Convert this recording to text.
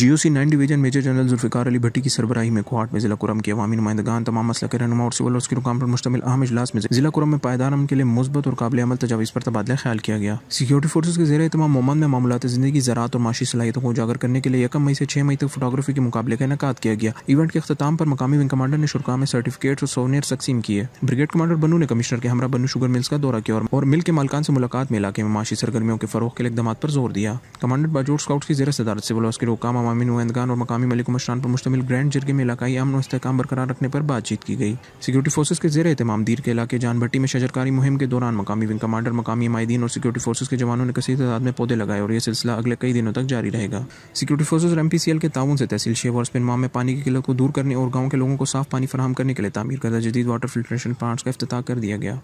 जी C nine division major general Zulfiqar Ali Bhatti की सरबराही में कोहाट में जिला कुरम के अवामी नुमाइंदान तमाम मसल के रहनुमा और सिविल के रुकाम पर मुश्तमिल अहम इजलास में जिला कुरम में पायदार अमन के लिए मुस्बत और काबिल अमल तजावीज़ पर तबादला ख्याल किया गया सिक्योरिटी फोर्स के जरिए तमाम ममान में मामला जिंदगी ज़रात और माशी सलाहियतों को उजागर करने के लिए यकम मई से छह मई तक फोटोग्राफी के मुकाबले का इनका किया गया इवेंट के अख्ताम पर मकामी विंग कमांडर ने शुरुआत में सर्टिफिकेट और सोनियर तकसीम किए ब्रिगेड कमांडर बनू ने कमिश्नर के हमरा बनू शुगर मिल्स का दौरा किया और मिल के मालकान से मुलाकात में इलाके में माशी सरगर्मियों के फरोह के लिए इकदाम पर जोर दिया कमांडर बाजोर स्काउट की जरिए सदारत सिविल के रुकाम अवामी नुमाइंदगान और मकामी मलिक मशरान पर मुश्तमिल ग्रैंड जिरगे में इलाकाई अमन इसकाम बरकरार रखने पर बातचीत की गई सिक्योरिटी फोर्स के जेर एहतमाम दीर के इलाके जान भट्टी में शजरकारी मुहिम के दौरान मकामी विंग कमांडर मकामी माहदीन और सिक्योरिटी फोर्स के जवानों ने कसी तादाद में पौधे लगाए और यह सिलसिला अगले कई दिनों तक जारी रहेगा सिक्योरिटी फोर्स और एम पी सी एल के ताउन से तहसील शेव और स्पिन में पानी की किल्लत को दूर करने और गाँव के लोगों को साफ पानी फराम करने के लिए तमीर करदा जदीद वाटर फिल्ट्रेशन प्लांट्स का अफ्ताह कर दिया गया